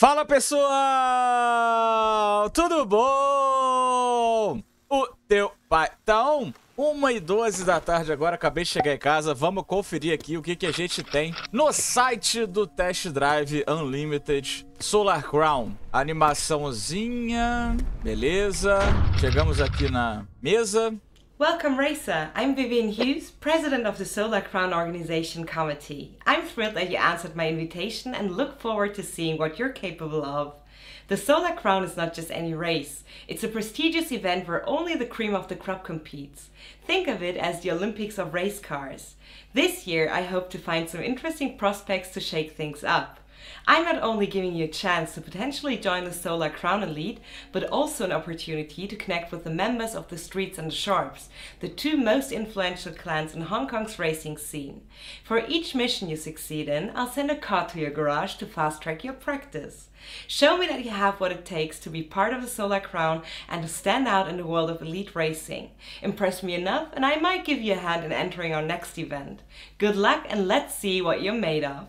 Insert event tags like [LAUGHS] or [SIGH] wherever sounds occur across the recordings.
Fala pessoal, tudo bom? O teu pai Então, uma 1 e 12 da tarde agora, acabei de chegar em casa, vamos conferir aqui o que, que a gente tem no site do Test Drive Unlimited Solar Crown. Animaçãozinha, beleza, chegamos aqui na mesa, Welcome Racer, I'm Vivian Hughes, President of the Solar Crown Organization Committee. I'm thrilled that you answered my invitation and look forward to seeing what you're capable of. The Solar Crown is not just any race, it's a prestigious event where only the cream of the crop competes. Think of it as the Olympics of race cars. This year I hope to find some interesting prospects to shake things up. I'm not only giving you a chance to potentially join the Solar Crown Elite, but also an opportunity to connect with the members of the Streets and the Sharps, the two most influential clans in Hong Kong's racing scene. For each mission you succeed in, I'll send a car to your garage to fast track your practice. Show me that you have what it takes to be part of the Solar Crown and to stand out in the world of elite racing. Impress me enough and I might give you a hand in entering our next event. Good luck and let's see what you're made of.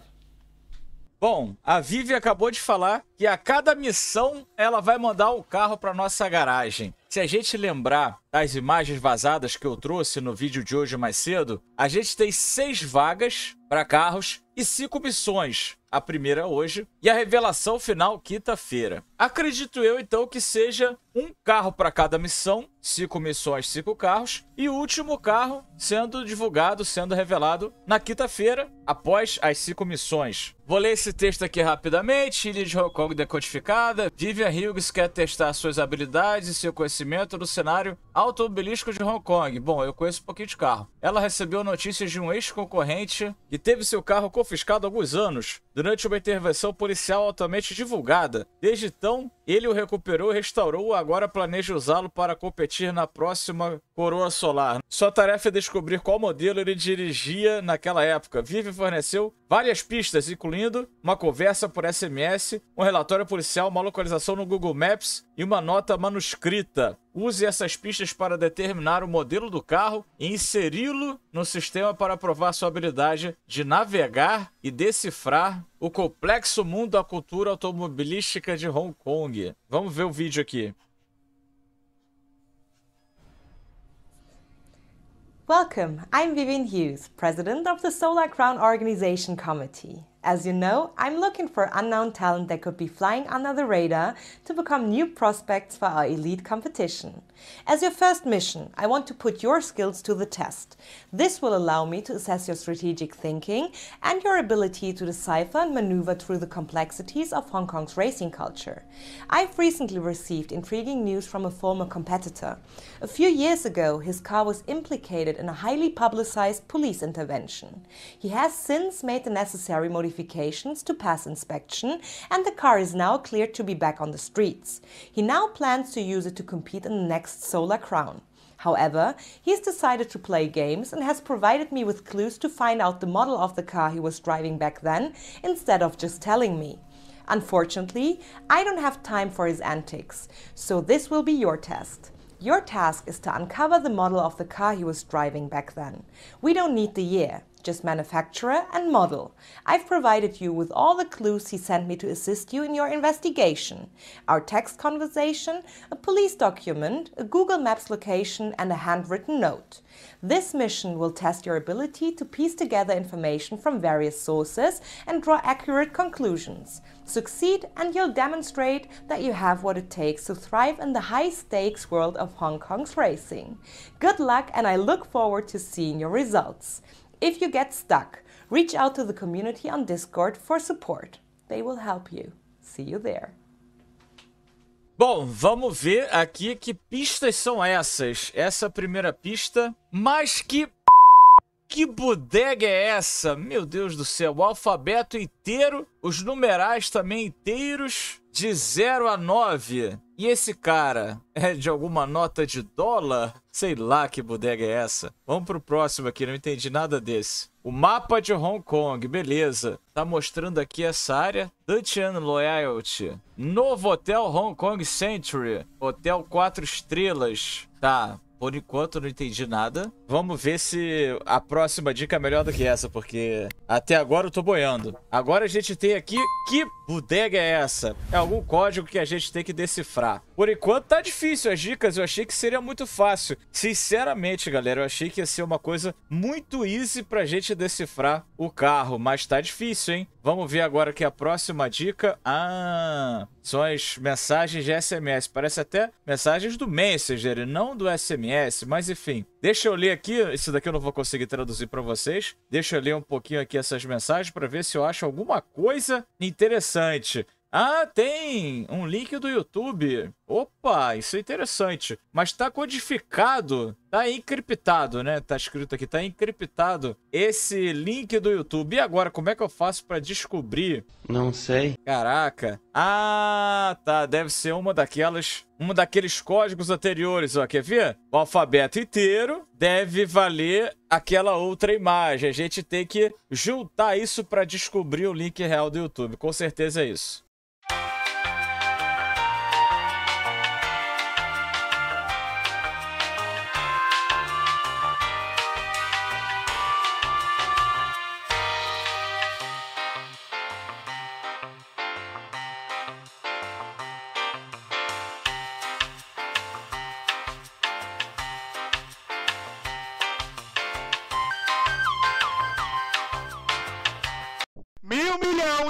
Bom, a Vivi acabou de falar que a cada missão ela vai mandar o carro para nossa garagem. Se a gente lembrar das imagens vazadas que eu trouxe no vídeo de hoje mais cedo, a gente tem seis vagas para carros e cinco missões. A primeira hoje e a revelação final quinta-feira. Acredito eu então que seja um carro para cada missão, cinco missões, cinco carros, e o último carro sendo divulgado, sendo revelado na quinta-feira, após as cinco missões. Vou ler esse texto aqui rapidamente. Ilha de Hong Kong decodificada. Vivian Hughes quer testar suas habilidades e seu conhecimento no cenário automobilístico de Hong Kong. Bom, eu conheço um pouquinho de carro. Ela recebeu notícias de um ex-concorrente que teve seu carro confiscado há alguns anos, durante uma intervenção policial altamente divulgada. Desde então, ele o recuperou e restaurou a agora planeja usá-lo para competir na próxima coroa solar. Sua tarefa é descobrir qual modelo ele dirigia naquela época. Vive forneceu várias pistas, incluindo uma conversa por SMS, um relatório policial, uma localização no Google Maps e uma nota manuscrita. Use essas pistas para determinar o modelo do carro e inseri-lo no sistema para provar sua habilidade de navegar e decifrar o complexo mundo da cultura automobilística de Hong Kong. Vamos ver o vídeo aqui. Welcome, I'm Vivian Hughes, President of the Solar Crown Organization Committee. As you know, I'm looking for unknown talent that could be flying under the radar to become new prospects for our elite competition. As your first mission, I want to put your skills to the test. This will allow me to assess your strategic thinking and your ability to decipher and maneuver through the complexities of Hong Kong's racing culture. I've recently received intriguing news from a former competitor. A few years ago, his car was implicated in a highly publicized police intervention. He has since made the necessary modifications to pass inspection and the car is now cleared to be back on the streets. He now plans to use it to compete in the next Solar Crown. However, he's decided to play games and has provided me with clues to find out the model of the car he was driving back then instead of just telling me. Unfortunately, I don't have time for his antics, so this will be your test. Your task is to uncover the model of the car he was driving back then. We don't need the year just manufacturer and model. I've provided you with all the clues he sent me to assist you in your investigation. Our text conversation, a police document, a Google Maps location and a handwritten note. This mission will test your ability to piece together information from various sources and draw accurate conclusions. Succeed and you'll demonstrate that you have what it takes to thrive in the high-stakes world of Hong Kong's racing. Good luck and I look forward to seeing your results. If you get stuck, reach out to the community on Discord for support. They will help you. See you there. Bom, vamos ver aqui que pistas são essas. Essa é a primeira pista, mas que [LAUGHS] que bodega é essa? Meu Deus do céu, o alfabeto inteiro, os numerais também inteiros, de 0 a 9. E esse cara é de alguma nota de dólar? Sei lá que bodega é essa. Vamos pro próximo aqui, não entendi nada desse. O mapa de Hong Kong, beleza. Tá mostrando aqui essa área. Dutch and Loyalty. Novo hotel Hong Kong Century. Hotel 4 estrelas. Tá, por enquanto não entendi nada. Vamos ver se a próxima dica é melhor do que essa, porque até agora eu tô boiando. Agora a gente tem aqui... Que bodega é essa? É algum código que a gente tem que decifrar. Por enquanto tá difícil as dicas. Eu achei que seria muito fácil. Sinceramente, galera, eu achei que ia ser uma coisa muito easy pra gente decifrar o carro. Mas tá difícil, hein? Vamos ver agora que a próxima dica... Ah... São as mensagens de SMS. Parece até mensagens do Messenger, não do SMS. Mas enfim, Deixa eu ler aqui, isso daqui eu não vou conseguir traduzir para vocês. Deixa eu ler um pouquinho aqui essas mensagens para ver se eu acho alguma coisa interessante. Ah, tem um link do YouTube. Opa, isso é interessante. Mas está codificado Tá encriptado, né? Tá escrito aqui, tá encriptado esse link do YouTube. E agora, como é que eu faço para descobrir? Não sei. Caraca. Ah, tá. Deve ser uma daquelas. Um daqueles códigos anteriores, ó. Quer ver? O alfabeto inteiro deve valer aquela outra imagem. A gente tem que juntar isso para descobrir o link real do YouTube. Com certeza é isso.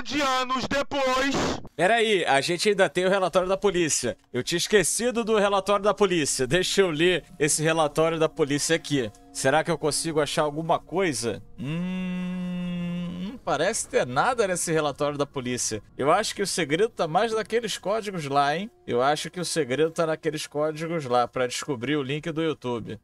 de anos depois. Peraí, a gente ainda tem o relatório da polícia. Eu tinha esquecido do relatório da polícia. Deixa eu ler esse relatório da polícia aqui. Será que eu consigo achar alguma coisa? Hum. Não parece ter nada nesse relatório da polícia. Eu acho que o segredo tá mais naqueles códigos lá, hein? Eu acho que o segredo tá naqueles códigos lá para descobrir o link do YouTube.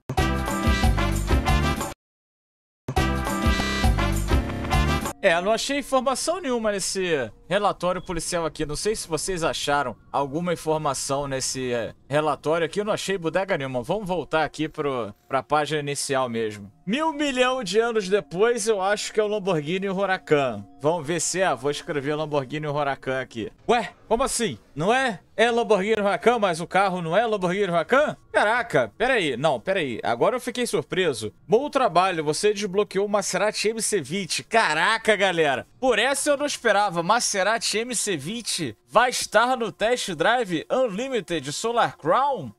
É, não achei informação nenhuma nesse relatório policial aqui. Não sei se vocês acharam alguma informação nesse é, relatório aqui. Eu não achei bodega nenhuma. Vamos voltar aqui pro, pra página inicial mesmo. Mil milhão de anos depois, eu acho que é o Lamborghini Huracan. Vamos ver se é. Vou escrever Lamborghini Huracan aqui. Ué, como assim? Não é? É Lamborghini Huracan, mas o carro não é Lamborghini Huracan? Caraca, peraí. Não, peraí. Agora eu fiquei surpreso. Bom trabalho, você desbloqueou o Maserati MC20. Caraca, galera. Por essa eu não esperava. Maserati Maserati MC20 vai estar no Test Drive Unlimited Solar Crown?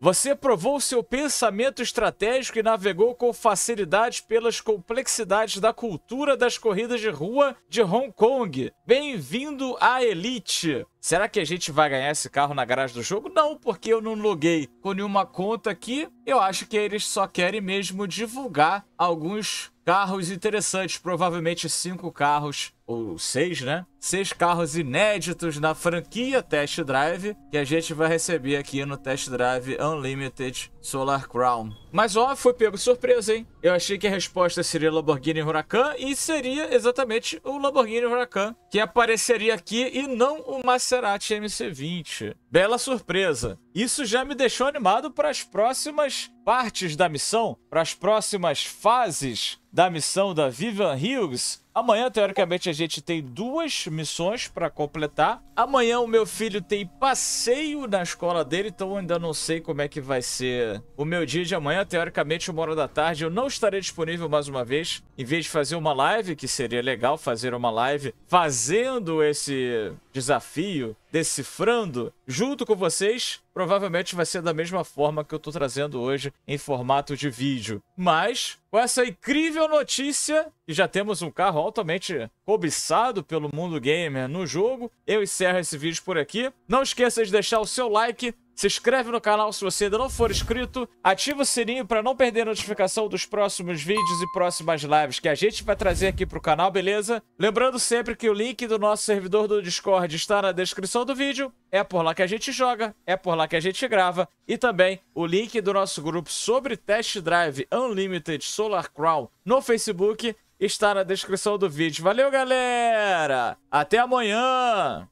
Você provou seu pensamento estratégico e navegou com facilidade pelas complexidades da cultura das corridas de rua de Hong Kong. Bem-vindo à elite! Será que a gente vai ganhar esse carro na garagem do jogo? Não, porque eu não loguei com nenhuma conta aqui. Eu acho que eles só querem mesmo divulgar alguns carros interessantes, provavelmente cinco carros, ou seis, né? Seis carros inéditos na franquia Test Drive, que a gente vai receber aqui no Test Drive Unlimited Solar Crown. Mas ó, foi pego surpresa, hein? Eu achei que a resposta seria Lamborghini Huracan e seria exatamente o Lamborghini Huracan, que apareceria aqui e não o Maserati Maserati MC20. Bela surpresa. Isso já me deixou animado para as próximas partes da missão, para as próximas fases da missão da Vivian Hughes. Amanhã, teoricamente, a gente tem duas missões para completar. Amanhã o meu filho tem passeio na escola dele, então ainda não sei como é que vai ser o meu dia de amanhã. Teoricamente, uma hora da tarde eu não estarei disponível mais uma vez. Em vez de fazer uma live, que seria legal fazer uma live fazendo esse desafio, decifrando junto com vocês, provavelmente vai ser da mesma forma que eu estou trazendo hoje em formato de vídeo. Mas, com essa incrível notícia, que já temos um carro altamente cobiçado pelo mundo gamer no jogo, eu encerro esse vídeo por aqui. Não esqueça de deixar o seu like, se inscreve no canal se você ainda não for inscrito, ativa o sininho para não perder a notificação dos próximos vídeos e próximas lives que a gente vai trazer aqui pro canal, beleza? Lembrando sempre que o link do nosso servidor do Discord está na descrição do vídeo, é por lá que a gente joga, é por lá que a gente grava, e também o link do nosso grupo sobre Test Drive Unlimited Solar Crown no Facebook está na descrição do vídeo. Valeu, galera! Até amanhã!